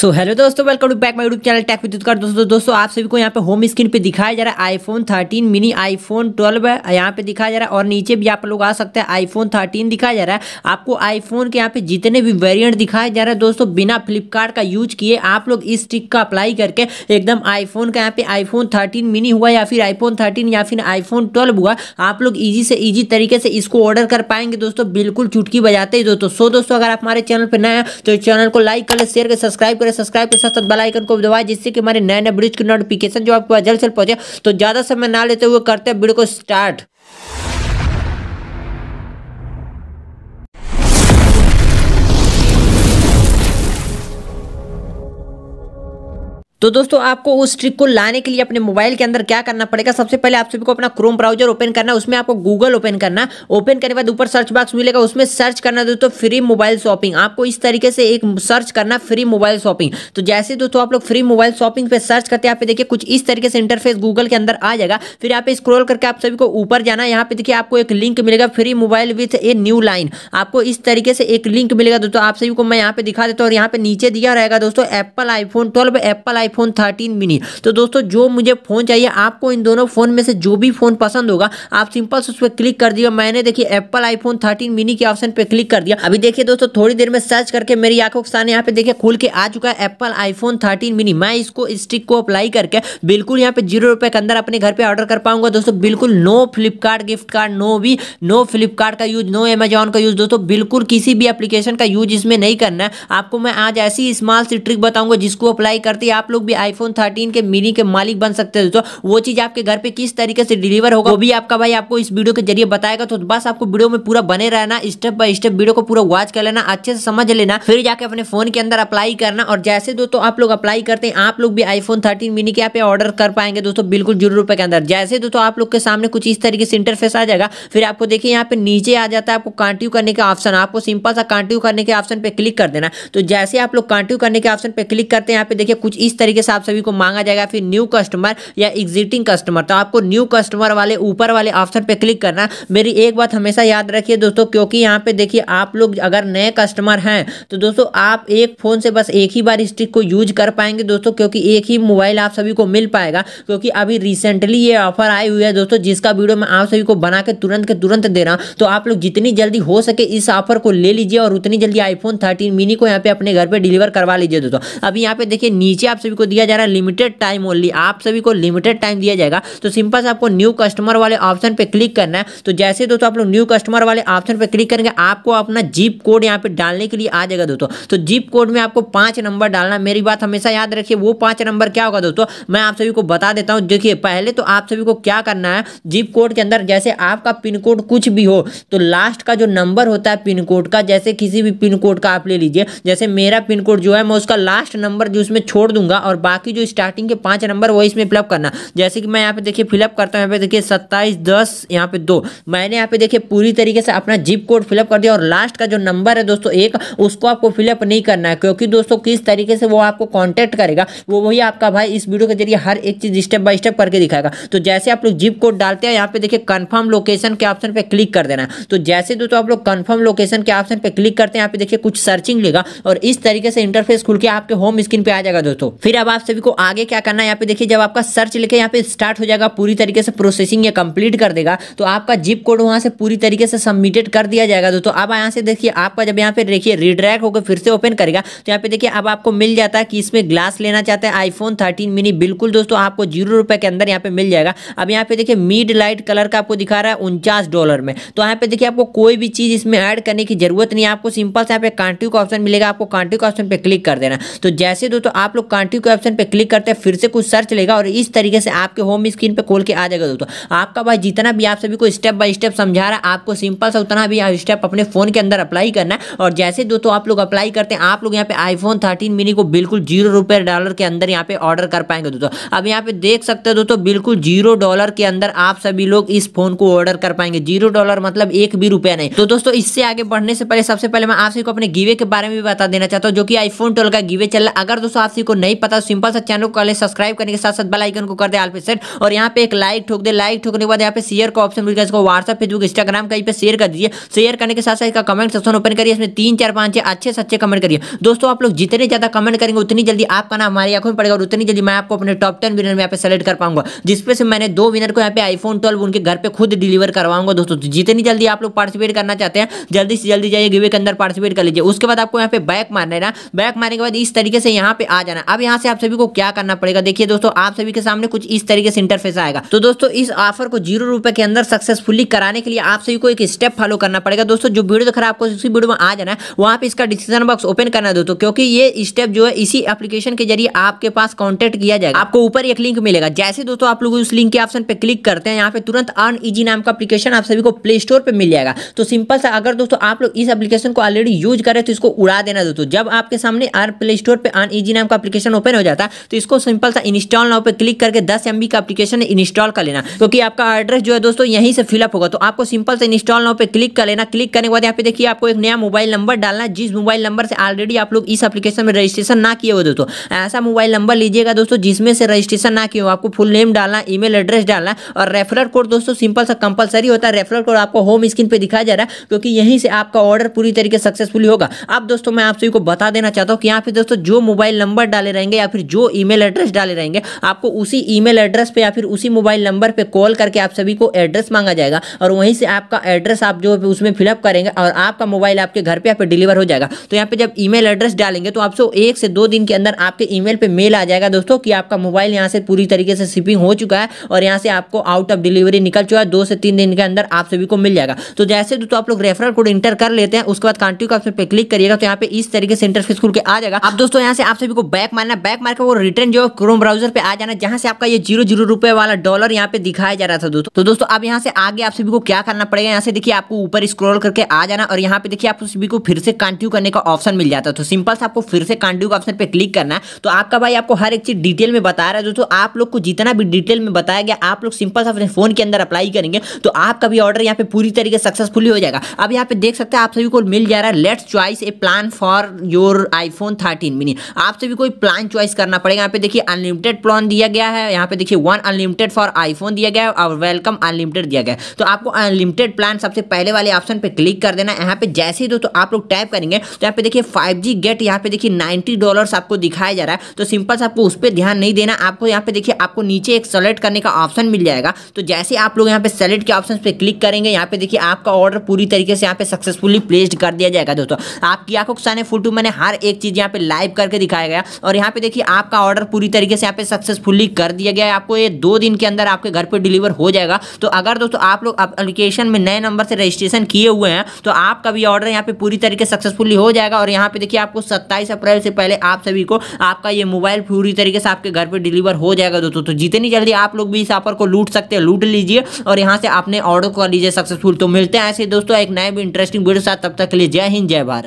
सो hello दोस्तों welcome to back my YouTube channel tech Vidyut card दोस्तों दोस्तों आप सभी को यहाँ पे होम स्क्रीन पे दिखाया जा रहा है आईफोन 13 मिनी आईफोन 12 है यहाँ पे दिखाया जा रहा है और नीचे भी आप लोग आ सकते हैं आईफोन 13 दिखाया जा रहा है आपको आईफोन के यहाँ पे जितने भी वेरियंट दिखाया जा रहा है दोस्तों बिना फ्लिपकार्ट का यूज किए आप लोग इस ट्रिक का अप्लाई करके एकदम आईफोन का यहाँ पे आईफोन थर्टीन मिनी हुआ या फिर आईफोन थर्टीन या फिर आईफोन ट्वेल्व हुआ आप लोग ईजी से ईजी तरीके से इसको ऑर्डर कर पाएंगे दोस्तों बिल्कुल चुटकी बजाते ही दोस्तों सो दोस्तों अगर आप हमारे चैनल पर नए हैं तो चैनल को लाइक कर शेयर कर सब्सक्राइब कर करें सब्सक्राइब के साथ साथ बेल आइकन को दबाएं जिससे कि हमारे नए नए ब्रिज की नोटिफिकेशन जो आपके पास जल्द से जल्द पहुंचे तो ज़्यादा समय ना लेते हुए करते हैं वीडियो को स्टार्ट तो दोस्तों आपको उस ट्रिक को लाने के लिए अपने मोबाइल के अंदर क्या करना पड़ेगा सबसे पहले आप सभी को अपना क्रोम ब्राउजर ओपन करना उसमें आपको गूगल ओपन करना ओपन करने के बाद ऊपर सर्च बॉक्स मिलेगा उसमें सर्च करना दोस्तों फ्री मोबाइल शॉपिंग आपको इस तरीके से एक सर्च करना फ्री मोबाइल शॉपिंग तो जैसे दोस्तों आप लोग फ्री मोबाइल शॉपिंग पे सर्च करते हैं आप देखिए कुछ इस तरीके से इंटरफेस गूगल के अंदर आ जाएगा फिर यहाँ पे स्क्रोल करके आप सभी को ऊपर जाना यहाँ पे देखिए आपको एक लिंक मिलेगा free mobile with a new line आपको इस तरीके से एक लिंक मिलेगा दोस्तों आप सभी को मैं यहाँ पे दिखा देता हूँ और यहाँ पे नीचे दिया रहेगा दोस्तों Apple iPhone twelve Apple iPhone thirteen mini तो दोस्तों जो मुझे फ़ोन चाहिए आपको इन दोनों फ़ोन में से जो भी फ़ोन पसंद होगा आप सिंपल से उस पर क्लिक कर दिया मैंने देखिए एप्पल आईफोन थर्टीन मिनी के ऑप्शन पर क्लिक कर दिया अभी देखिए दोस्तों थोड़ी देर में सर्च करके मेरी आंखों के सामने यहाँ पे देखिए खुल के आ चुका है एप्पल आईफोन थर्टीन मिनी मैं इसको स्टिक को अप्लाई करके बिल्कुल यहाँ पे जीरो रुपए के अंदर अपने घर पर ऑर्डर कर पाऊंगा दोस्तों बिल्कुल no Flipkart gift card no भी नो फ्लिपकार्ट का यूज नो एमेजॉन का यूज दोस्तों बिल्कुल किसी भी एप्लीकेशन का यूज इसमें नहीं करना है आपको मैं आज ऐसी स्मॉल सी ट्रिक बताऊंगा जिसको अप्लाई करती है आप लोग लोग भी आईफोन थर्टीन के मिनी के मालिक बन सकते हैं तो वो चीज आपके घर पे किस तरीके से डिलीवर होगा वो भी आपका भाई आपको इस वीडियो के जरिए बताएगा तो बस आपको वीडियो में पूरा बने रहना स्टेप बाय स्टेप वीडियो को पूरा वॉच कर लेना अच्छे से समझ लेना फिर जाके अपने फोन के अंदर अप्लाई करना और जैसे दोस्तों आप लोग अप्लाई करते हैं आप लोग भी आईफोन थर्टीन मिनी के पे ऑर्डर कर पाएंगे दोस्तों बिल्कुल जीरो रुपए के अंदर जैसे दोस्तों आप लोग के सामने कुछ इस तरीके से इंटरफेस आ जाएगा फिर आपको देखिए यहाँ पे नीचे आ जाता है आपको कॉन्ट्यू करने का ऑप्शन आपको सिंपल सा कॉन्ट्यू करने के ऑप्शन पे क्लिक कर देना तो जैसे आप लोग कॉन्ट्यू करने के ऑप्शन पे क्लिक करते हैं यहाँ पे देखिए कुछ इस तरीके तरीके से आप सभी को मांगा जाएगा फिर न्यू कस्टमर या एग्जिटिंग कस्टमर तो आपको न्यू कस्टमर वाले ऊपर वाले ऑप्शन पर क्लिक करना मेरी एक बात हमेशा याद रखिए दोस्तों क्योंकि यहाँ पे देखिए आप लोग अगर नए कस्टमर हैं तो दोस्तों आप एक फ़ोन से बस एक ही बार स्टिक को यूज कर पाएंगे दोस्तों क्योंकि एक ही मोबाइल आप सभी को मिल पाएगा क्योंकि अभी रिसेंटली ये ऑफर आई हुई है दोस्तों जिसका वीडियो मैं आप सभी को बना के तुरंत के तुरंत दे रहा हूँ तो आप लोग जितनी जल्दी हो सके इस ऑफर को ले लीजिए और उतनी जल्दी आईफोन थर्टीन मिनी को यहाँ पे अपने घर पर डिलीवर करवा लीजिए दोस्तों अभी यहाँ पे देखिए नीचे आप सभी सभी को दिया जा रहा है लिमिटेड टाइम ओनली आप सभी को लिमिटेड टाइम दिया जाएगा तो सिंपल से आपको न्यू कस्टमर वाले ऑप्शन पर क्लिक करना है तो जैसे दोस्तों आप लोग न्यू कस्टमर वाले ऑप्शन पर क्लिक करेंगे आपको अपना जीप कोड यहाँ पे डालने के लिए आ जाएगा दोस्तों तो जीप कोड में आपको पाँच नंबर डालना मेरी बात हमेशा याद रखिए वो पाँच नंबर क्या होगा दोस्तों मैं आप सभी को बता देता हूँ देखिए पहले तो आप सभी को क्या करना है जीप कोड के अंदर जैसे आपका पिन कोड कुछ भी हो तो लास्ट का जो नंबर होता है पिन कोड का जैसे किसी भी पिन कोड का आप ले लीजिए जैसे मेरा पिन कोड जो है मैं उसका लास्ट नंबर जो उसमें छोड़ दूंगा और बाकी जो स्टार्टिंग के पांच नंबर वही इसमें फिलअप करना जैसे कि मैं यहाँ पे देखिए फिलअप करता हूँ यहाँ पे देखिए सत्ताईस दस यहाँ पे दो मैंने यहाँ पे देखिए पूरी तरीके से अपना जिप कोड फिलअप कर दिया और लास्ट का जो नंबर है दोस्तों एक उसको आपको फिलअप नहीं करना है क्योंकि दोस्तों किस तरीके से वो आपको कॉन्टैक्ट करेगा वो वही आपका भाई इस वीडियो के जरिए हर एक चीज़ स्टेप बाय स्टेप करके दिखाएगा तो जैसे आप लोग जिप कोड डालते हैं यहाँ पे देखिए कन्फर्म लोकेशन के ऑप्शन पर क्लिक कर देना तो जैसे दोस्तों आप लोग कन्फर्म लोकेशन के ऑप्शन पर क्लिक करते हैं यहाँ पे देखिए कुछ सर्चिंग लेगा और इस तरीके से इंटरफेस खुल के आपके होम स्क्रीन पर आ जाएगा दोस्तों फिर अब आप सभी को आगे क्या करना है यहाँ पे देखिए जब आपका सर्च लिखे यहाँ पे स्टार्ट हो जाएगा पूरी तरीके से प्रोसेसिंग या कंप्लीट कर देगा तो आपका जिप कोड वहाँ से पूरी तरीके से सबमिटेड कर दिया जाएगा दोस्तों अब यहाँ से देखिए आपका जब यहाँ पे देखिए रिड्रैक होकर फिर से ओपन करेगा तो यहाँ पे देखिए अब आपको मिल जाता है कि इसमें ग्लास लेना चाहते हैं आईफोन थर्टीन मिनी बिल्कुल दोस्तों आपको जीरो रुपये के अंदर यहाँ पे मिल जाएगा अब यहाँ पे देखिए मिड लाइट कलर का आपको दिखा रहा है उनचास डॉलर में तो यहाँ पे देखिए आपको कोई भी चीज़ इसमें ऐड करने की जरूरत नहीं आपको सिंपल से यहाँ पे कांट्री का ऑप्शन मिलेगा आपको कांट्री का ऑप्शन पर क्लिक कर देना तो जैसे दोस्तों आप लोग कांट्री एक्टिव के ऑप्शन पर क्लिक करते हैं फिर से कुछ सर्च लेगा और इस तरीके से आपके होम स्क्रीन पर खोल के आ जाएगा दोस्तों आपका भाई जितना भी आप सभी को स्टेप बाय स्टेप समझा रहा है आपको सिंपल सा उतना भी स्टेप अपने फोन के अंदर अप्लाई करना है और जैसे दोस्तों आप लोग अप्लाई करते हैं आप लोग यहाँ पे आईफोन थर्टीन मिनी को बिल्कुल जीरो रुपये डॉलर के अंदर यहाँ पे ऑर्डर कर पाएंगे दोस्तों अब यहाँ पे देख सकते हो दोस्तों बिल्कुल जीरो डॉलर के अंदर आप सभी लोग इस फोन को ऑर्डर कर पाएंगे जीरो डॉलर मतलब एक भी रुपया नहीं तो दोस्तों इससे आगे बढ़ने से पहले सबसे पहले मैं आप सभी को अपने गिवे के बारे में भी बता देना चाहता हूँ जो कि आईफोन ट्वेल्व का गिवे चल रहा है अगर दोस्तों आप सभी को नहीं पता सिंपल सा चैनल को कर ले सब्सक्राइब करने के साथ साथ बेल आइकन को कर दे आल पे सेट और यहाँ पे एक लाइक ठोक दे लाइक ठोकने के बाद यहाँ पे शेयर का ऑप्शन मिल गया इसको व्हाट्सअप फेसबुक इंस्टाग्राम का पे शेयर कर दीजिए शेयर करने के साथ साथ इसका कमेंट सेक्शन ओपन करिए इसमें तीन चार पांच छः अच्छे से अच्छे कमेंट करिए दोस्तों आप लोग जितने ज़्यादा कमेंट करेंगे उतनी जल्दी आपका नाम हमारी आंखों में पड़ेगा और उतनी जल्दी मैं आपको अपने टॉप टेन विनर में यहाँ पे सेलेक्ट कर पाऊंगा जिसपे से मैंने दो विनर को यहाँ पे आईफोन ट्वेल्व उनके घर पे खुद डिलीवर करवाऊंगा दोस्तों तो जितनी जल्दी आप लोग पार्टिसिपेट करना चाहते हैं जल्दी से जल्दी जाइए गिवे के अंदर पार्टिसिपेट कर लीजिए उसके बाद आपको यहाँ पे बैक मारना है ना बैक मारने के बाद इस तरीके से यहाँ पे आ जाना अब यहाँ यहाँ से आप सभी को क्या करना पड़ेगा देखिए दोस्तों आप सभी के सामने कुछ इस तरीके से इंटरफेस आएगा तो दोस्तों इस ऑफर को जीरो रुपए के अंदर सक्सेसफुली कराने के लिए आप सभी को एक स्टेप फॉलो करना पड़ेगा दोस्तों जो वीडियो दिख रहा है आपको वीडियो में आ जाना है वहां पर इसका डिसीजन बॉक्स ओपन करना दोस्तों क्योंकि ये स्टेप जो है इसी एप्लीकेशन के जरिए आपके पास कॉन्टेक्ट किया जाएगा आपको ऊपर एक लिंक मिलेगा जैसे दोस्तों आप लोग उस लिंक के ऑप्शन पर क्लिक करते हैं यहाँ पे तुरंत अर्न इजी नाम का एप्लीकेशन आप सभी को प्ले स्टोर पर मिल जाएगा तो सिंपल सा अगर दोस्तों आप लोग इस एप्लीकेशन को ऑलरेडी यूज करें तो इसको उड़ा देना दोस्तों जब आपके सामने अर्न प्ले स्टोर पर अर्न इजी नाम का एप्लीकेशन ओपन ओपन हो जाता तो इसको सिंपल सा इंस्टॉल नाउ पर क्लिक करके दस एम का अपलीकेशन इंस्टॉल कर लेना क्योंकि आपका एड्रेस जो है दोस्तों यहीं से फिलअप होगा तो आपको सिंपल से इंस्टॉल नाउ पर क्लिक कर लेना क्लिक करने के बाद यहाँ पे देखिए आपको एक नया मोबाइल नंबर डालना जिस मोबाइल नंबर से ऑलरेडी आप लोग इस अपलीकेशन में रजिस्ट्रेशन ना किए हो दोस्तों ऐसा मोबाइल नंबर लीजिएगा दोस्तों जिसमें से रजिस्ट्रेशन ना किए हो आपको फुल नेम डालना ईमेल एड्रेस डालना और रेफरल कोड दोस्तों सिंपल सा कंपलसरी होता है रेफरल कोड आपको होम स्क्रीन पर दिखाया जा रहा है क्योंकि यहीं से आपका ऑर्डर पूरी तरीके सक्सेसफुल होगा अब दोस्तों मैं आप सभी को बता देना चाहता हूँ कि यहाँ पे दोस्तों जो मोबाइल नंबर डाले रहेंगे या फिर जो ईमेल एड्रेस डाले रहेंगे आपको उसी ईमेल एड्रेस पे या फिर उसी मोबाइल नंबर पे कॉल करके आप सभी को एड्रेस मांगा जाएगा और वहीं से आपका एड्रेस आप जो उसमें फिलअप करेंगे और आपका मोबाइल आपके घर पर डिलीवर हो जाएगा तो यहाँ पे जब ई एड्रेस डालेंगे तो आपसे एक से दो दिन के अंदर आपके ई पे मेल आ जाएगा दोस्तों कि आपका मोबाइल यहाँ से पूरी तरीके से शिपिंग हो चुका है और यहाँ से आपको आउट ऑफ डिलीवरी निकल चुका है दो से तीन दिन के अंदर आप सभी को मिल जाएगा तो जैसे दोस्तों आप लोग रेफरल कोड इंटर कर लेते हैं उसके बाद कॉन्ट्यू का ऑप्शन पे क्लिक करिएगा तो यहाँ पे इस तरीके से इंटरफेस खुल के आ जाएगा आप दोस्तों यहाँ से आप सभी को बैक मारना बैक मार्क वो रिटर्न जो क्रोम ब्राउजर पे आ जाना जहाँ से आपका ये जीरो जीरो रुपए वाला डॉलर यहाँ पे दिखाया जा रहा था दोस्तों तो दोस्तों अब यहाँ से आगे आप सभी को क्या करना पड़ेगा यहाँ से देखिए आपको ऊपर स्क्रॉल करके आ जाना और यहाँ पे देखिए आप सभी को फिर से कंटिन्यू करने का ऑप्शन मिल जाता तो सिंपल से आपको फिर से कंटिन्यू ऑप्शन पे क्लिक करना है तो आपका भाई आपको हर एक चीज डिटेल में बता रहा है दोस्तों आप लोग को जितना भी डिटेल में बताया गया आप लोग सिंपल से अपने फोन के अंदर अप्लाई करेंगे तो आपका भी ऑर्डर यहाँ पे पूरी तरीके सक्सेसफुली हो जाएगा अब यहाँ पे देख सकते हैं आप सभी को मिल जा रहा है let's choice a plan for your iPhone thirteen mini आप सभी कोई प्लान चॉइस करना पड़ेगा यहाँ पे देखिए अनलिमिटेड प्लान दिया गया है यहाँ पे देखिए वन अनलिमिटेड फॉर आईफोन दिया गया है और वेलकम अनलिमिटेड दिया गया तो आपको अनलिमिटेड प्लान सबसे पहले वाले ऑप्शन पे क्लिक कर देना यहाँ पे जैसे ही दोस्तों आप लोग टाइप करेंगे तो यहाँ पे देखिए फाइव गेट यहाँ पे देखिए नाइन्टी डॉलर आपको दिखाया जा रहा है तो सिंपल से आपको उस पर ध्यान नहीं देना आपको यहाँ पे देखिए आपको नीचे एक सेलेक्ट करने का ऑप्शन मिल जाएगा तो जैसे आप लोग यहाँ पे सेलेक्ट के ऑप्शन पे क्लिक करेंगे यहाँ पे देखिए आपका ऑर्डर पूरी तरीके से यहाँ पे सक्सेसफुली प्लेस्ड कर दिया जाएगा दोस्तों आपकी आंखों के सामने फोटो मैंने हर एक चीज़ यहाँ पे लाइव करके दिखाया गया और यहाँ पे देखिए आपका ऑर्डर पूरी तरीके से यहाँ पे सक्सेसफुली कर दिया गया है आपको ये दो दिन के अंदर आपके घर पर डिलीवर हो जाएगा तो अगर दोस्तों आप लोग अपलिकेशन में नए नंबर से रजिस्ट्रेशन किए हुए हैं तो आपका भी ऑर्डर यहाँ पे पूरी तरीके सक्सेसफुली हो जाएगा और यहाँ पे देखिए आपको सत्ताईस अप्रैल से पहले आप सभी को आपका ये मोबाइल पूरी तरीके से आपके घर पर डिलीवर हो जाएगा दोस्तों तो जितनी जल्दी आप लोग भी इस ऑफर को लूट सकते हैं लूट लीजिए और यहाँ से अपने ऑर्डर कर लीजिए सक्सेसफुल तो मिलते हैं ऐसे दोस्तों एक नए भी इंटरेस्टिंग वीडियो साथ तब तक के लिए जय हिंद जय भारत